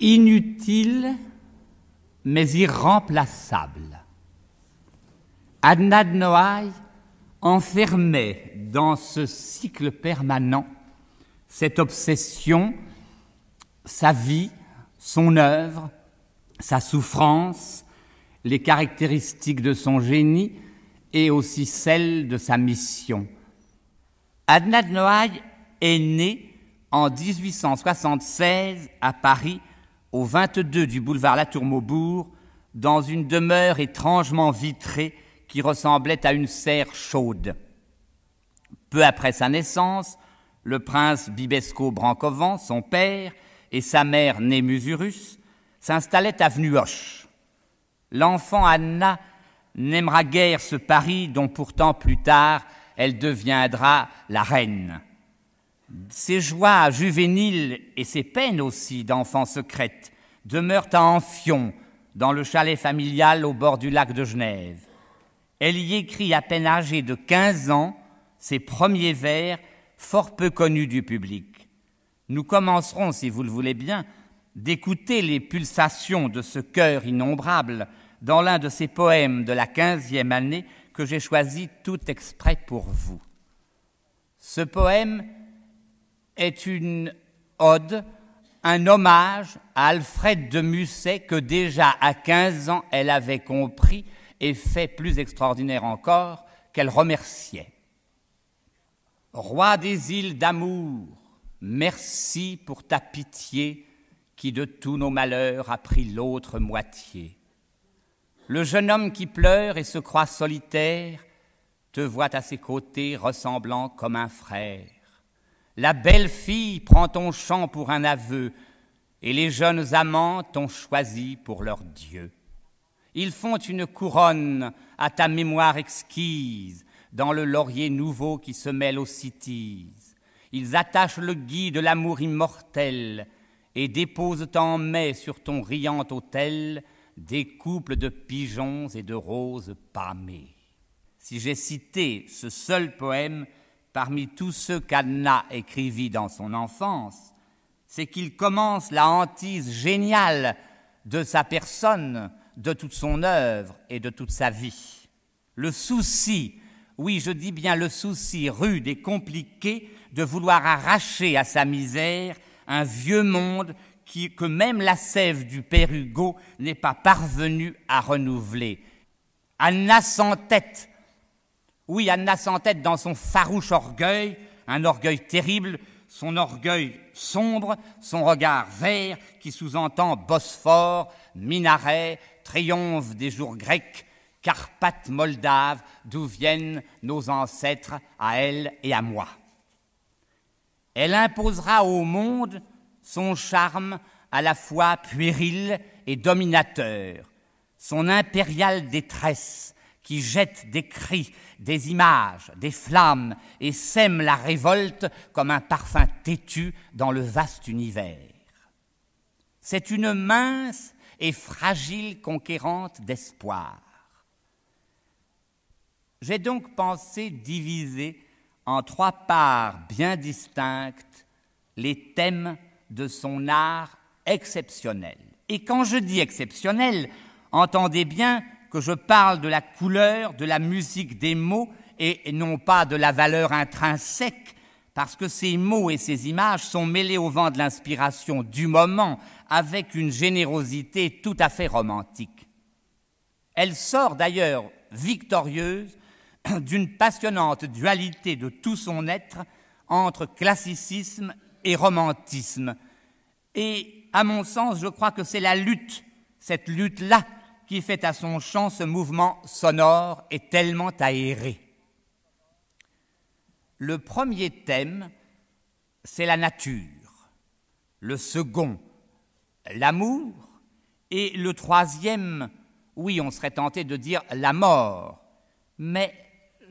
inutile mais irremplaçable. Adnad Noaï enfermait dans ce cycle permanent cette obsession, sa vie, son œuvre, sa souffrance, les caractéristiques de son génie et aussi celles de sa mission. Adnad Noaï est né en 1876 à Paris au 22 du boulevard latour Maubourg, dans une demeure étrangement vitrée qui ressemblait à une serre chaude. Peu après sa naissance, le prince Bibesco Brancovan, son père, et sa mère née Musurus, s'installaient avenue Hoche. L'enfant Anna n'aimera guère ce Paris dont pourtant plus tard elle deviendra la reine. Ses joies juvéniles et ses peines aussi d'enfant secrètes demeurent à Anfion, dans le chalet familial au bord du lac de Genève. Elle y écrit, à peine âgée de 15 ans, ses premiers vers, fort peu connus du public. Nous commencerons, si vous le voulez bien, d'écouter les pulsations de ce cœur innombrable dans l'un de ses poèmes de la quinzième année que j'ai choisi tout exprès pour vous. Ce poème est une ode un hommage à Alfred de Musset que déjà à 15 ans elle avait compris et fait plus extraordinaire encore qu'elle remerciait. Roi des îles d'amour, merci pour ta pitié qui de tous nos malheurs a pris l'autre moitié. Le jeune homme qui pleure et se croit solitaire te voit à ses côtés ressemblant comme un frère. La belle fille prend ton chant pour un aveu, et les jeunes amants t'ont choisi pour leur Dieu. Ils font une couronne à ta mémoire exquise, dans le laurier nouveau qui se mêle aux cities. Ils attachent le guide de l'amour immortel, et déposent en mai sur ton riant autel des couples de pigeons et de roses pâmées. Si j'ai cité ce seul poème, parmi tous ceux qu'Anna écrivit dans son enfance, c'est qu'il commence la hantise géniale de sa personne, de toute son œuvre et de toute sa vie. Le souci, oui je dis bien le souci rude et compliqué de vouloir arracher à sa misère un vieux monde que même la sève du Père Hugo n'est pas parvenue à renouveler. Anna tête. Oui, Anna s'entête dans son farouche orgueil, un orgueil terrible, son orgueil sombre, son regard vert qui sous-entend Bosphore, minaret, triomphe des jours grecs, Carpates moldaves, d'où viennent nos ancêtres à elle et à moi. Elle imposera au monde son charme à la fois puéril et dominateur, son impériale détresse, qui jette des cris, des images, des flammes et sème la révolte comme un parfum têtu dans le vaste univers. C'est une mince et fragile conquérante d'espoir. J'ai donc pensé diviser en trois parts bien distinctes les thèmes de son art exceptionnel. Et quand je dis exceptionnel, entendez bien que je parle de la couleur, de la musique des mots et non pas de la valeur intrinsèque, parce que ces mots et ces images sont mêlés au vent de l'inspiration du moment avec une générosité tout à fait romantique. Elle sort d'ailleurs victorieuse d'une passionnante dualité de tout son être entre classicisme et romantisme. Et à mon sens, je crois que c'est la lutte, cette lutte-là, qui fait à son chant ce mouvement sonore et tellement aéré. Le premier thème, c'est la nature. Le second, l'amour. Et le troisième, oui, on serait tenté de dire la mort. Mais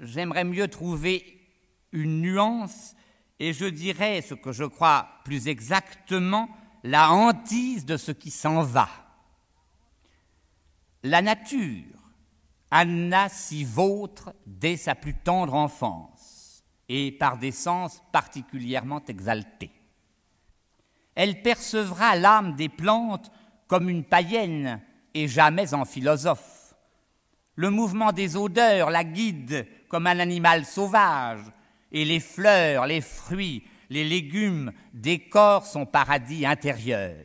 j'aimerais mieux trouver une nuance et je dirais ce que je crois plus exactement la hantise de ce qui s'en va la nature, Anna si vôtre dès sa plus tendre enfance, et par des sens particulièrement exaltés. Elle percevra l'âme des plantes comme une païenne et jamais en philosophe. Le mouvement des odeurs la guide comme un animal sauvage, et les fleurs, les fruits, les légumes décorent son paradis intérieur.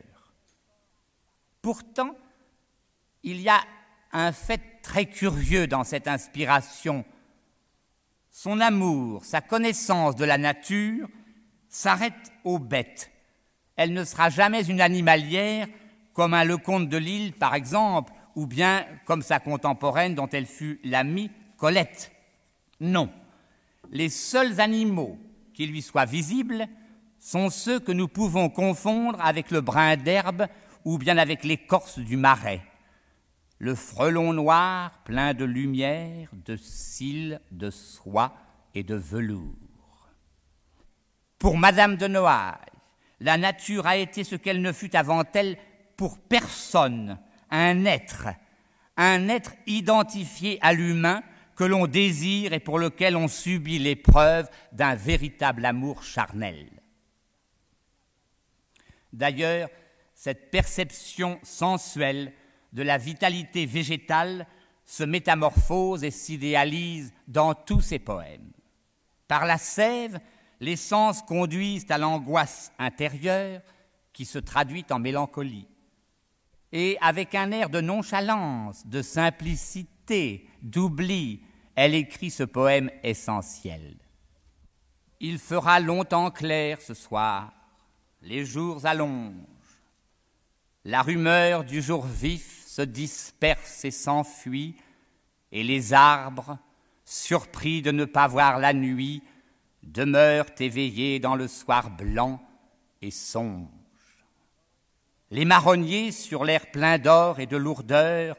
Pourtant, il y a un fait très curieux dans cette inspiration. Son amour, sa connaissance de la nature s'arrête aux bêtes. Elle ne sera jamais une animalière comme un Lecomte de Lille, par exemple, ou bien comme sa contemporaine dont elle fut l'amie, Colette. Non. Les seuls animaux qui lui soient visibles sont ceux que nous pouvons confondre avec le brin d'herbe ou bien avec l'écorce du marais le frelon noir plein de lumière, de cils, de soie et de velours. Pour Madame de Noailles, la nature a été ce qu'elle ne fut avant elle pour personne, un être, un être identifié à l'humain que l'on désire et pour lequel on subit l'épreuve d'un véritable amour charnel. D'ailleurs, cette perception sensuelle de la vitalité végétale se métamorphose et s'idéalise dans tous ses poèmes. Par la sève, les sens conduisent à l'angoisse intérieure qui se traduit en mélancolie. Et avec un air de nonchalance, de simplicité, d'oubli, elle écrit ce poème essentiel. Il fera longtemps clair ce soir, les jours allongent, la rumeur du jour vif se disperse et s'enfuit, et les arbres, surpris de ne pas voir la nuit, demeurent éveillés dans le soir blanc et songent. Les marronniers, sur l'air plein d'or et de lourdeur,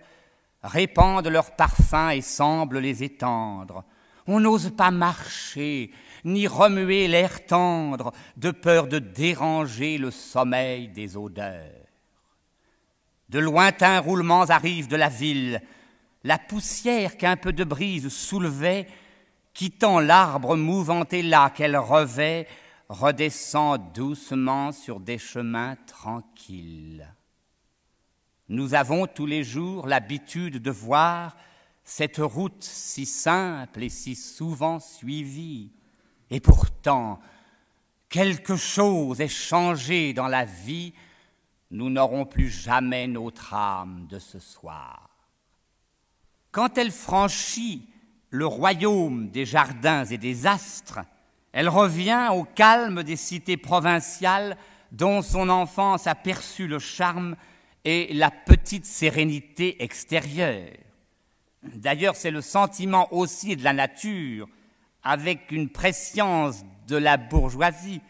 répandent leurs parfums et semblent les étendre. On n'ose pas marcher, ni remuer l'air tendre, de peur de déranger le sommeil des odeurs. De lointains roulements arrivent de la ville, la poussière qu'un peu de brise soulevait, quittant l'arbre mouvant et là qu'elle revêt, redescend doucement sur des chemins tranquilles. Nous avons tous les jours l'habitude de voir cette route si simple et si souvent suivie, et pourtant quelque chose est changé dans la vie nous n'aurons plus jamais notre âme de ce soir. Quand elle franchit le royaume des jardins et des astres, elle revient au calme des cités provinciales dont son enfance a perçu le charme et la petite sérénité extérieure. D'ailleurs, c'est le sentiment aussi de la nature, avec une prescience de la bourgeoisie,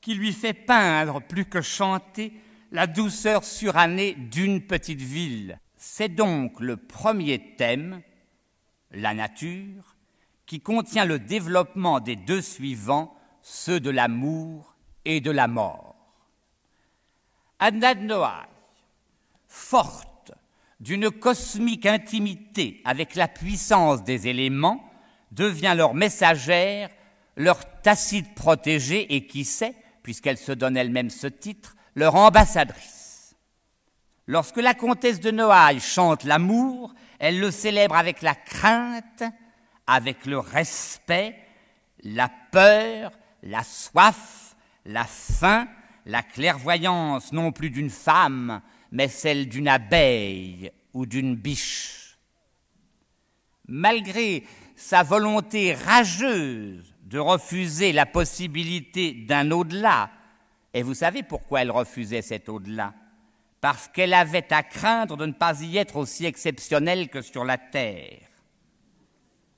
qui lui fait peindre plus que chanter la douceur surannée d'une petite ville. C'est donc le premier thème, la nature, qui contient le développement des deux suivants, ceux de l'amour et de la mort. Anna Noah, forte d'une cosmique intimité avec la puissance des éléments, devient leur messagère, leur tacite protégée et qui sait, puisqu'elle se donne elle-même ce titre, leur ambassadrice. Lorsque la comtesse de Noailles chante l'amour, elle le célèbre avec la crainte, avec le respect, la peur, la soif, la faim, la clairvoyance non plus d'une femme, mais celle d'une abeille ou d'une biche. Malgré sa volonté rageuse de refuser la possibilité d'un au-delà, et vous savez pourquoi elle refusait cet au-delà Parce qu'elle avait à craindre de ne pas y être aussi exceptionnelle que sur la terre.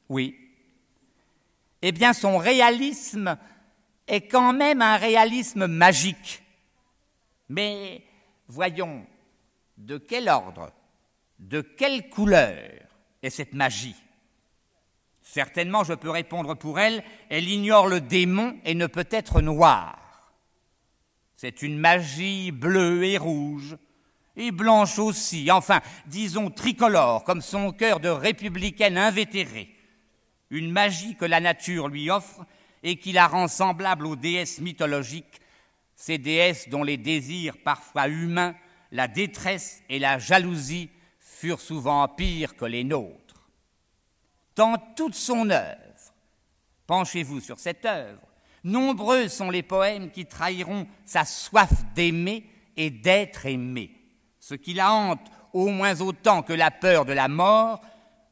Oui. Eh bien, son réalisme est quand même un réalisme magique. Mais voyons, de quel ordre, de quelle couleur est cette magie Certainement, je peux répondre pour elle, elle ignore le démon et ne peut être noire. C'est une magie bleue et rouge, et blanche aussi, enfin, disons tricolore, comme son cœur de républicaine invétérée. Une magie que la nature lui offre et qui la rend semblable aux déesses mythologiques, ces déesses dont les désirs parfois humains, la détresse et la jalousie furent souvent pires que les nôtres. Dans toute son œuvre, penchez-vous sur cette œuvre, Nombreux sont les poèmes qui trahiront sa soif d'aimer et d'être aimé, ce qui la hante au moins autant que la peur de la mort,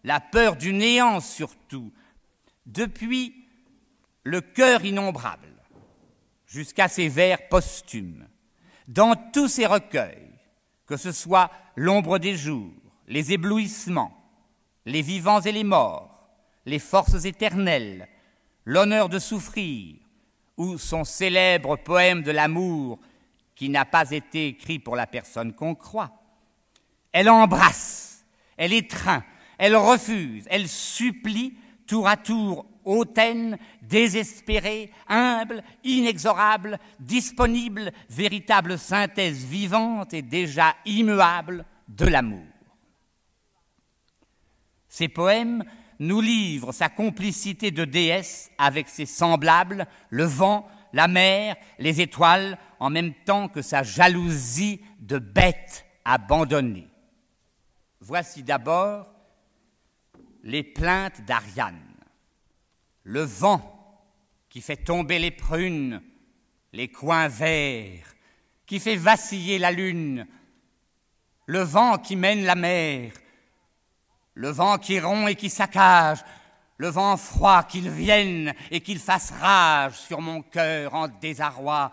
la peur du néant surtout, depuis le cœur innombrable jusqu'à ses vers posthumes. Dans tous ses recueils, que ce soit l'ombre des jours, les éblouissements, les vivants et les morts, les forces éternelles, l'honneur de souffrir, ou son célèbre poème de l'amour qui n'a pas été écrit pour la personne qu'on croit. Elle embrasse, elle étreint, elle refuse, elle supplie tour à tour, hautaine, désespérée, humble, inexorable, disponible, véritable synthèse vivante et déjà immuable de l'amour. Ces poèmes nous livre sa complicité de déesse avec ses semblables, le vent, la mer, les étoiles, en même temps que sa jalousie de bête abandonnée. Voici d'abord les plaintes d'Ariane. Le vent qui fait tomber les prunes, les coins verts, qui fait vaciller la lune, le vent qui mène la mer, le vent qui rompt et qui saccage, le vent froid qu'il vienne et qu'il fasse rage sur mon cœur en désarroi,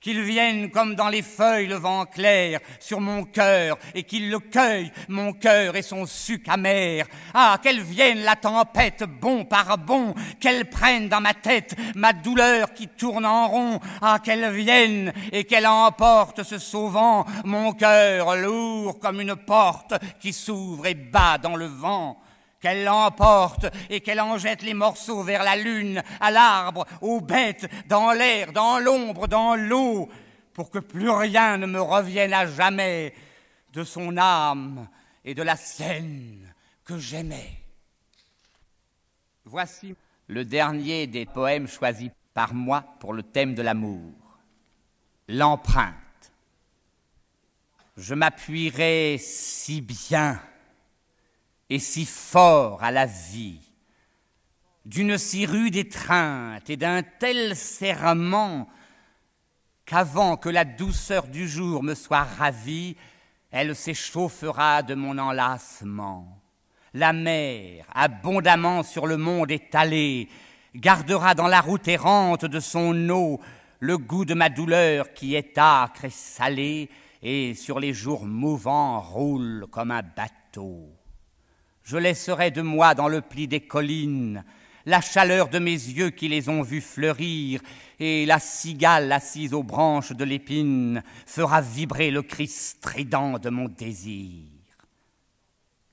qu'il vienne comme dans les feuilles le vent clair sur mon cœur et qu'il le cueille, mon cœur et son suc amer. Ah, qu'elle vienne la tempête bon par bon, qu'elle prenne dans ma tête ma douleur qui tourne en rond. Ah, qu'elle vienne et qu'elle emporte ce sauvant mon cœur lourd comme une porte qui s'ouvre et bat dans le vent qu'elle l'emporte et qu'elle en jette les morceaux vers la lune, à l'arbre, aux bêtes, dans l'air, dans l'ombre, dans l'eau, pour que plus rien ne me revienne à jamais de son âme et de la scène que j'aimais. Voici le dernier des poèmes choisis par moi pour le thème de l'amour, l'empreinte. Je m'appuierai si bien et si fort à la vie, d'une si rude étreinte et d'un tel serrement, qu'avant que la douceur du jour me soit ravie, elle s'échauffera de mon enlacement. La mer, abondamment sur le monde étalée, gardera dans la route errante de son eau le goût de ma douleur qui est âcre et salée, et sur les jours mouvants roule comme un bateau. Je laisserai de moi dans le pli des collines la chaleur de mes yeux qui les ont vus fleurir, et la cigale assise aux branches de l'épine fera vibrer le cri strident de mon désir.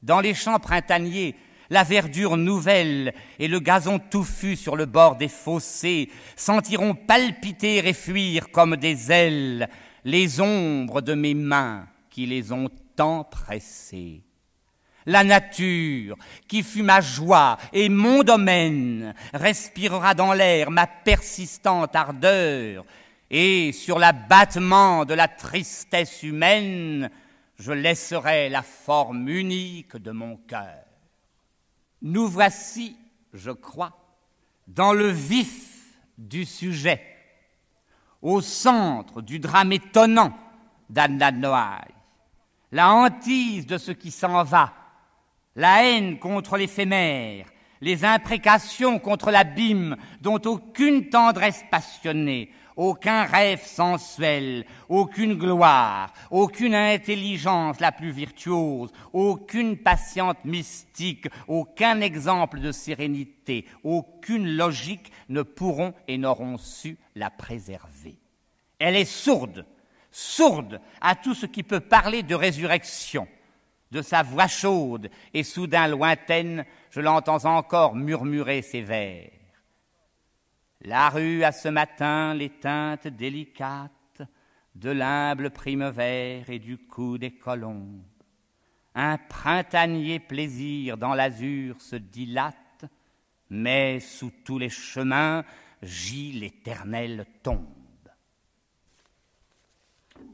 Dans les champs printaniers, la verdure nouvelle et le gazon touffu sur le bord des fossés sentiront palpiter et fuir comme des ailes les ombres de mes mains qui les ont tant pressées. La nature, qui fut ma joie et mon domaine, respirera dans l'air ma persistante ardeur, et sur l'abattement de la tristesse humaine, je laisserai la forme unique de mon cœur. Nous voici, je crois, dans le vif du sujet, au centre du drame étonnant d'Anna Noailles, la hantise de ce qui s'en va, la haine contre l'éphémère, les imprécations contre l'abîme dont aucune tendresse passionnée, aucun rêve sensuel, aucune gloire, aucune intelligence la plus virtuose, aucune patiente mystique, aucun exemple de sérénité, aucune logique ne pourront et n'auront su la préserver. Elle est sourde, sourde à tout ce qui peut parler de résurrection de sa voix chaude, et soudain lointaine, je l'entends encore murmurer ses vers. La rue a ce matin les teintes délicates de l'humble primevère et du cou des colombes. Un printanier plaisir dans l'azur se dilate, mais sous tous les chemins gît l'éternel tombe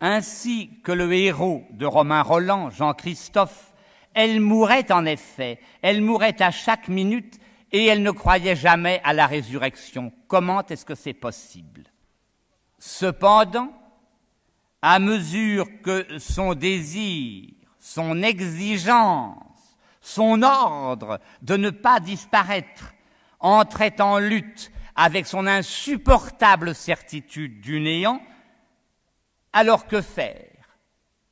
ainsi que le héros de Romain Roland, Jean-Christophe, elle mourait en effet, elle mourait à chaque minute et elle ne croyait jamais à la résurrection. Comment est-ce que c'est possible Cependant, à mesure que son désir, son exigence, son ordre de ne pas disparaître entrait en lutte avec son insupportable certitude du néant, alors que faire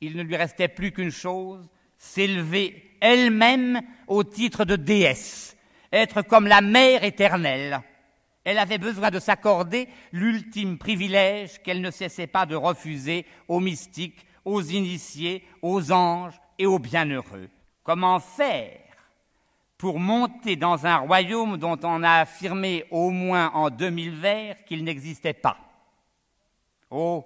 Il ne lui restait plus qu'une chose, s'élever elle-même au titre de déesse, être comme la mère éternelle. Elle avait besoin de s'accorder l'ultime privilège qu'elle ne cessait pas de refuser aux mystiques, aux initiés, aux anges et aux bienheureux. Comment faire pour monter dans un royaume dont on a affirmé au moins en 2000 vers qu'il n'existait pas Oh,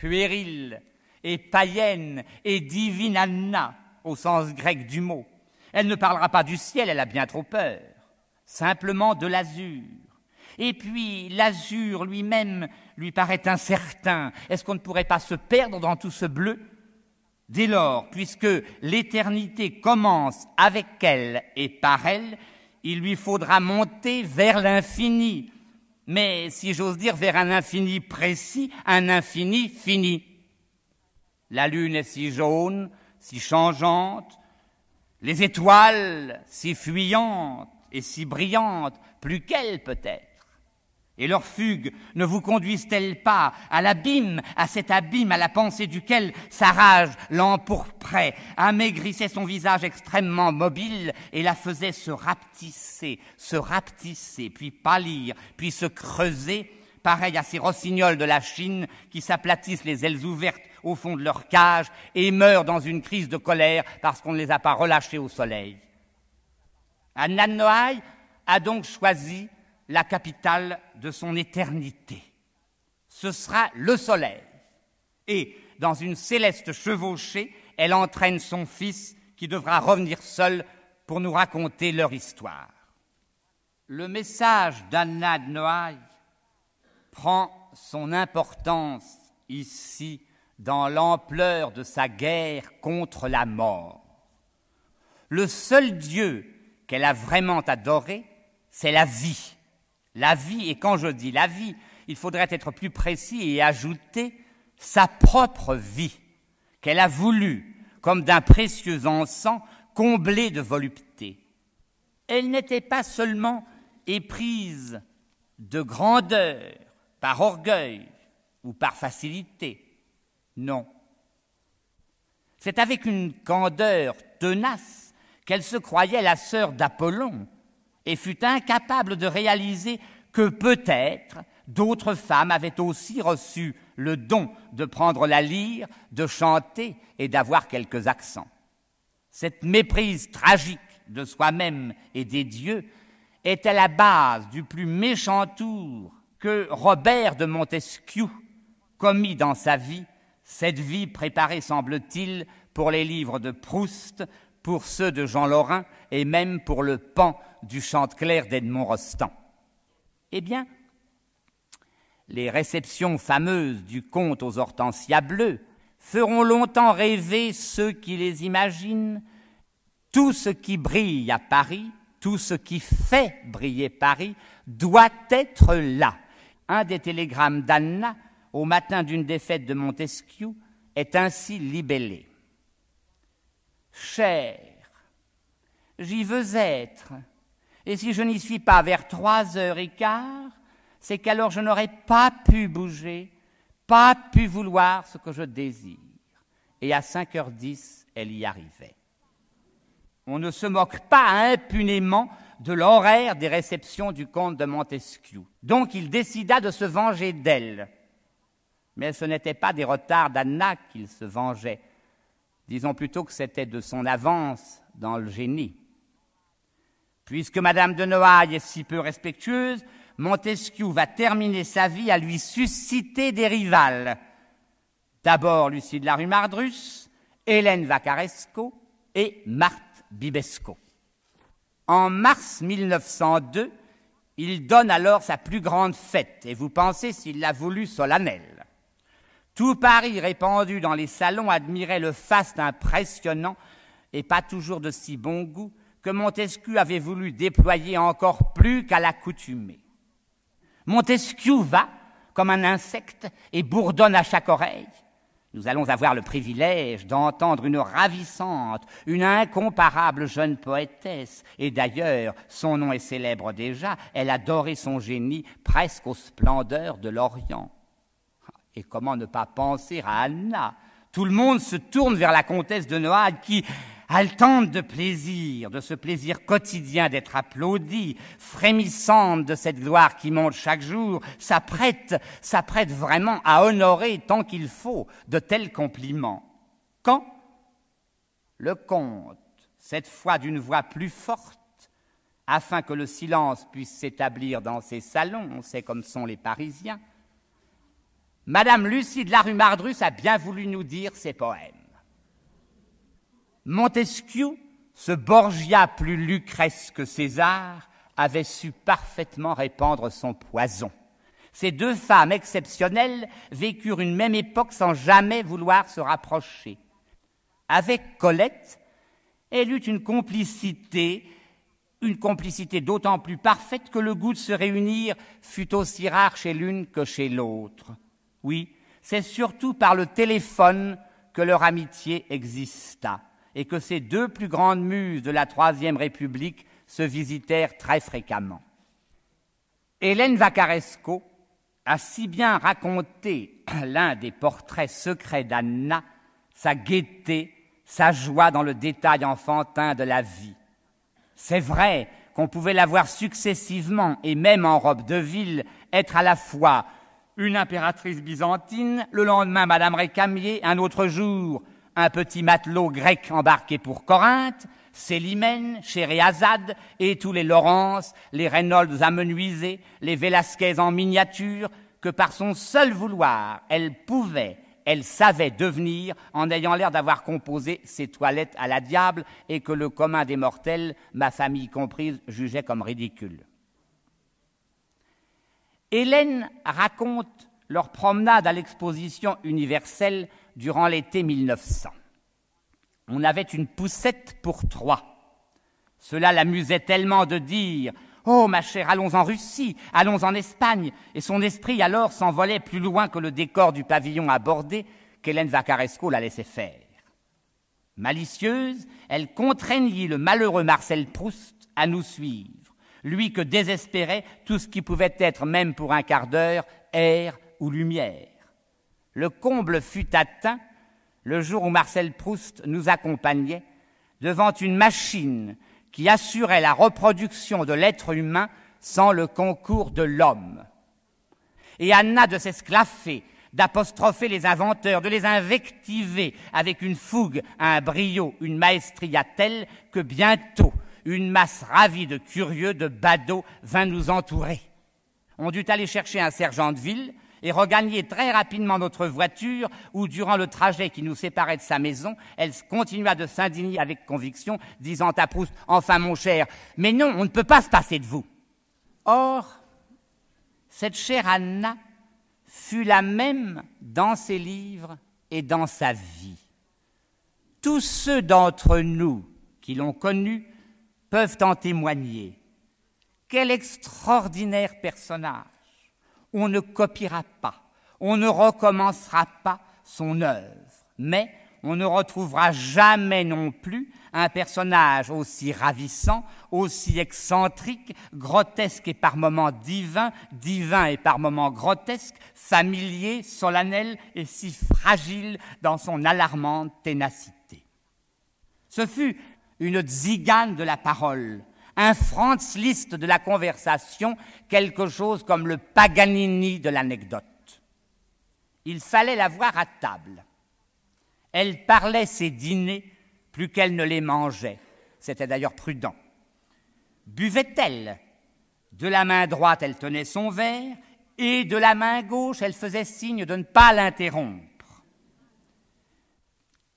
puérile et païenne et divinanna au sens grec du mot. Elle ne parlera pas du ciel, elle a bien trop peur, simplement de l'azur. Et puis l'azur lui-même lui paraît incertain. Est-ce qu'on ne pourrait pas se perdre dans tout ce bleu Dès lors, puisque l'éternité commence avec elle et par elle, il lui faudra monter vers l'infini, mais si j'ose dire, vers un infini précis, un infini fini. La lune est si jaune, si changeante, les étoiles si fuyantes et si brillantes, plus qu'elles peut-être. Et leurs fugues ne vous conduisent-elles pas à l'abîme, à cet abîme à la pensée duquel sa rage l'empourprait, amaigrissait son visage extrêmement mobile et la faisait se rapetisser, se rapetisser, puis pâlir, puis se creuser, pareil à ces rossignols de la Chine qui s'aplatissent les ailes ouvertes au fond de leur cage et meurent dans une crise de colère parce qu'on ne les a pas relâchés au soleil. Anna Noaï a donc choisi la capitale de son éternité. Ce sera le soleil. Et, dans une céleste chevauchée, elle entraîne son fils qui devra revenir seul pour nous raconter leur histoire. Le message d'Anna de Noailles prend son importance ici dans l'ampleur de sa guerre contre la mort. Le seul Dieu qu'elle a vraiment adoré, c'est la vie. La vie, et quand je dis la vie, il faudrait être plus précis et ajouter sa propre vie, qu'elle a voulu, comme d'un précieux encens, comblé de volupté. Elle n'était pas seulement éprise de grandeur, par orgueil ou par facilité. Non. C'est avec une candeur tenace qu'elle se croyait la sœur d'Apollon, et fut incapable de réaliser que peut-être d'autres femmes avaient aussi reçu le don de prendre la lyre, de chanter et d'avoir quelques accents. Cette méprise tragique de soi-même et des dieux était la base du plus méchant tour que Robert de Montesquieu commis dans sa vie, cette vie préparée, semble-t-il, pour les livres de Proust, pour ceux de Jean Lorrain et même pour le pan du clair d'Edmond Rostand. Eh bien, les réceptions fameuses du comte aux hortensias bleus feront longtemps rêver ceux qui les imaginent. Tout ce qui brille à Paris, tout ce qui fait briller Paris, doit être là. Un des télégrammes d'Anna, au matin d'une défaite de Montesquieu, est ainsi libellé. Cher, j'y veux être, et si je n'y suis pas vers trois heures et quart, c'est qu'alors je n'aurais pas pu bouger, pas pu vouloir ce que je désire. Et à cinq heures dix, elle y arrivait. On ne se moque pas impunément de l'horaire des réceptions du comte de Montesquieu. Donc il décida de se venger d'elle. Mais ce n'était pas des retards d'Anna qu'il se vengeait, Disons plutôt que c'était de son avance dans le génie. Puisque Madame de Noailles est si peu respectueuse, Montesquieu va terminer sa vie à lui susciter des rivales. D'abord Lucie de la rue Mardrus, Hélène Vacaresco et Marthe Bibesco. En mars 1902, il donne alors sa plus grande fête, et vous pensez s'il l'a voulu solennelle. Tout Paris répandu dans les salons admirait le faste impressionnant, et pas toujours de si bon goût, que Montesquieu avait voulu déployer encore plus qu'à l'accoutumée. Montesquieu va, comme un insecte, et bourdonne à chaque oreille. Nous allons avoir le privilège d'entendre une ravissante, une incomparable jeune poétesse, et d'ailleurs, son nom est célèbre déjà, elle adorait son génie presque aux splendeurs de l'Orient. Et comment ne pas penser à Anna Tout le monde se tourne vers la comtesse de Noailles qui, haletante de plaisir, de ce plaisir quotidien d'être applaudie, frémissante de cette gloire qui monte chaque jour, s'apprête, s'apprête vraiment à honorer tant qu'il faut de tels compliments. Quand le comte, cette fois d'une voix plus forte, afin que le silence puisse s'établir dans ses salons, on sait comme sont les Parisiens, Madame Lucie de la Rue mardrus a bien voulu nous dire ses poèmes. Montesquieu, ce Borgia plus lucrèce que César, avait su parfaitement répandre son poison. Ces deux femmes exceptionnelles vécurent une même époque sans jamais vouloir se rapprocher. Avec Colette, elle eut une complicité, une complicité d'autant plus parfaite que le goût de se réunir fut aussi rare chez l'une que chez l'autre. Oui, c'est surtout par le téléphone que leur amitié exista et que ces deux plus grandes muses de la Troisième République se visitèrent très fréquemment. Hélène Vacaresco a si bien raconté l'un des portraits secrets d'Anna, sa gaieté, sa joie dans le détail enfantin de la vie. C'est vrai qu'on pouvait la voir successivement et même en robe de ville être à la fois une impératrice byzantine, le lendemain Madame Récamier, un autre jour un petit matelot grec embarqué pour Corinthe, Célimène, Azad et tous les Laurence, les Reynolds amenuisés, les Velasquez en miniature, que par son seul vouloir, elle pouvait, elle savait devenir, en ayant l'air d'avoir composé ses toilettes à la diable et que le commun des mortels, ma famille comprise, jugeait comme ridicule. Hélène raconte leur promenade à l'exposition universelle durant l'été 1900. On avait une poussette pour trois. Cela l'amusait tellement de dire Oh, ma chère, allons en Russie, allons en Espagne. Et son esprit alors s'envolait plus loin que le décor du pavillon abordé qu'Hélène Vacaresco la laissait faire. Malicieuse, elle contraignit le malheureux Marcel Proust à nous suivre lui que désespérait tout ce qui pouvait être, même pour un quart d'heure, air ou lumière. Le comble fut atteint le jour où Marcel Proust nous accompagnait devant une machine qui assurait la reproduction de l'être humain sans le concours de l'homme. Et Anna de s'esclaffer, d'apostropher les inventeurs, de les invectiver avec une fougue, un brio, une maestria telle que bientôt une masse ravie de curieux, de badauds, vint nous entourer. On dut aller chercher un sergent de ville et regagner très rapidement notre voiture, où, durant le trajet qui nous séparait de sa maison, elle continua de s'indigner avec conviction, disant à Proust, Enfin mon cher, mais non, on ne peut pas se passer de vous. Or, cette chère Anna fut la même dans ses livres et dans sa vie. Tous ceux d'entre nous qui l'ont connue peuvent en témoigner. Quel extraordinaire personnage On ne copiera pas, on ne recommencera pas son œuvre, mais on ne retrouvera jamais non plus un personnage aussi ravissant, aussi excentrique, grotesque et par moments divin, divin et par moments grotesque, familier, solennel et si fragile dans son alarmante ténacité. Ce fut une zigane de la parole, un franz Liszt de la conversation, quelque chose comme le Paganini de l'anecdote. Il fallait la voir à table. Elle parlait ses dîners plus qu'elle ne les mangeait. C'était d'ailleurs prudent. Buvait-elle De la main droite, elle tenait son verre, et de la main gauche, elle faisait signe de ne pas l'interrompre.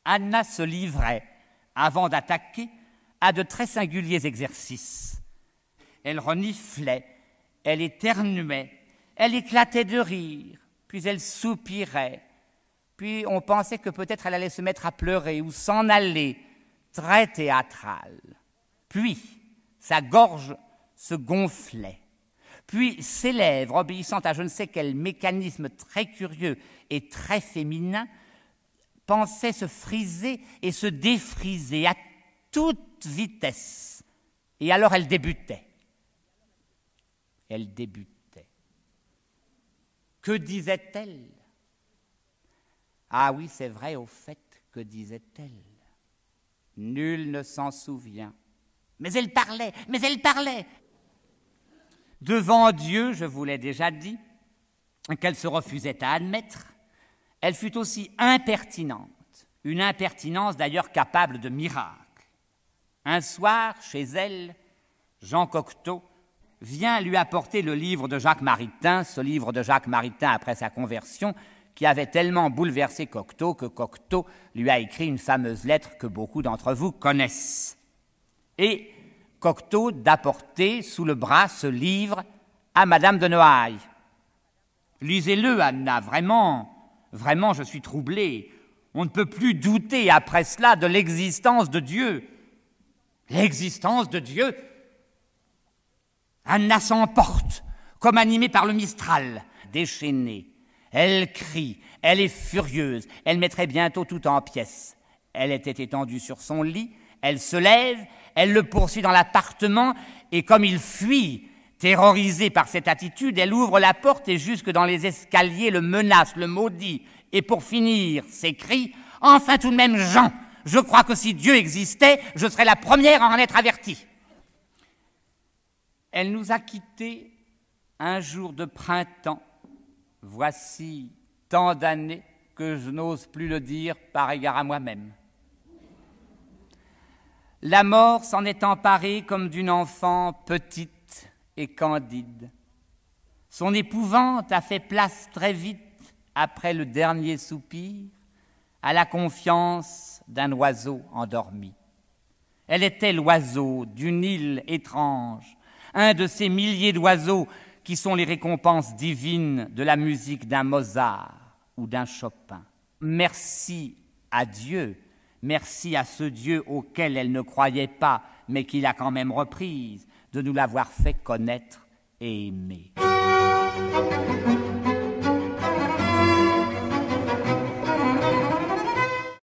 Anna se livrait avant d'attaquer, à de très singuliers exercices. Elle reniflait, elle éternuait, elle éclatait de rire, puis elle soupirait, puis on pensait que peut-être elle allait se mettre à pleurer ou s'en aller, très théâtrale. Puis sa gorge se gonflait, puis ses lèvres, obéissant à je ne sais quel mécanisme très curieux et très féminin, pensait se friser et se défriser à toute vitesse. Et alors elle débutait. Elle débutait. Que disait-elle Ah oui, c'est vrai, au fait, que disait-elle Nul ne s'en souvient. Mais elle parlait, mais elle parlait. Devant Dieu, je vous l'ai déjà dit, qu'elle se refusait à admettre, elle fut aussi impertinente, une impertinence d'ailleurs capable de miracle. Un soir, chez elle, Jean Cocteau vient lui apporter le livre de Jacques Maritain, ce livre de Jacques Maritain après sa conversion, qui avait tellement bouleversé Cocteau que Cocteau lui a écrit une fameuse lettre que beaucoup d'entre vous connaissent. Et Cocteau d'apporter sous le bras ce livre à Madame de Noailles. Lisez-le, Anna, vraiment. Vraiment, je suis troublé. On ne peut plus douter après cela de l'existence de Dieu. L'existence de Dieu Anna s'emporte, comme animée par le Mistral, déchaînée. Elle crie, elle est furieuse, elle mettrait bientôt tout en pièces. Elle était étendue sur son lit, elle se lève, elle le poursuit dans l'appartement, et comme il fuit, Terrorisée par cette attitude, elle ouvre la porte et jusque dans les escaliers le menace, le maudit, et pour finir s'écrie Enfin tout de même Jean, je crois que si Dieu existait, je serais la première à en être avertie. Elle nous a quittés un jour de printemps, voici tant d'années que je n'ose plus le dire par égard à moi-même. La mort s'en est emparée comme d'une enfant petite et Candide. Son épouvante a fait place très vite, après le dernier soupir, à la confiance d'un oiseau endormi. Elle était l'oiseau d'une île étrange, un de ces milliers d'oiseaux qui sont les récompenses divines de la musique d'un Mozart ou d'un Chopin. Merci à Dieu, merci à ce Dieu auquel elle ne croyait pas, mais qui l'a quand même reprise, de nous l'avoir fait connaître et aimer.